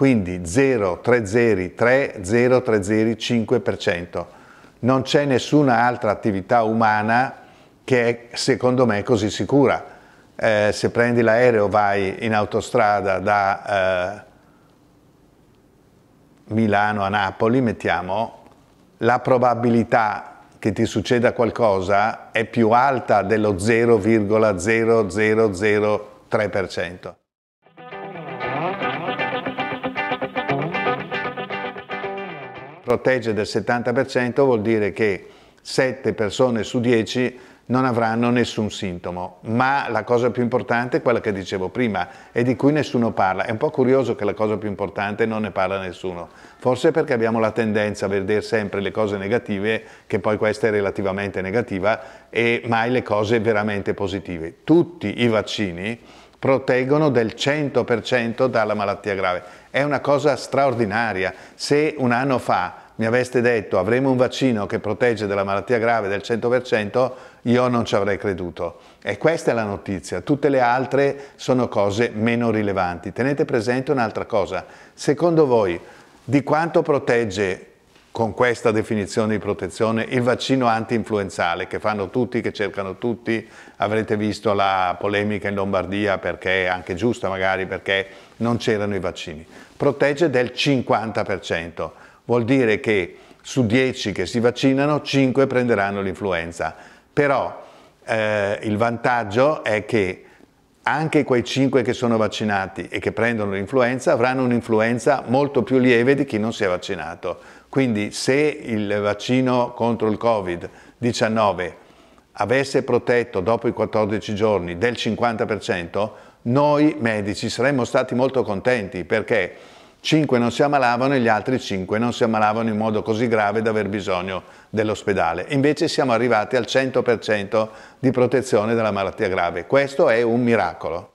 quindi 030 Non c'è nessuna altra attività umana che è, secondo me, così sicura. Eh, se prendi l'aereo vai in autostrada da eh, Milano a Napoli, mettiamo, la probabilità che ti succeda qualcosa è più alta dello 0,0003%. protegge del 70% vuol dire che 7 persone su 10 non avranno nessun sintomo, ma la cosa più importante è quella che dicevo prima e di cui nessuno parla. È un po' curioso che la cosa più importante non ne parla nessuno, forse perché abbiamo la tendenza a vedere sempre le cose negative, che poi questa è relativamente negativa, e mai le cose veramente positive. Tutti i vaccini proteggono del 100% dalla malattia grave. È una cosa straordinaria. Se un anno fa mi aveste detto avremo un vaccino che protegge dalla malattia grave del 100%, io non ci avrei creduto. E questa è la notizia, tutte le altre sono cose meno rilevanti. Tenete presente un'altra cosa, secondo voi di quanto protegge con questa definizione di protezione il vaccino anti-influenzale che fanno tutti, che cercano tutti. Avrete visto la polemica in Lombardia perché, anche giusta magari, perché non c'erano i vaccini. Protegge del 50%, vuol dire che su 10 che si vaccinano, 5 prenderanno l'influenza. Però eh, il vantaggio è che anche quei 5 che sono vaccinati e che prendono l'influenza avranno un'influenza molto più lieve di chi non si è vaccinato. Quindi se il vaccino contro il Covid-19 avesse protetto dopo i 14 giorni del 50%, noi medici saremmo stati molto contenti perché 5 non si ammalavano e gli altri 5 non si ammalavano in modo così grave da aver bisogno dell'ospedale. Invece siamo arrivati al 100% di protezione dalla malattia grave. Questo è un miracolo.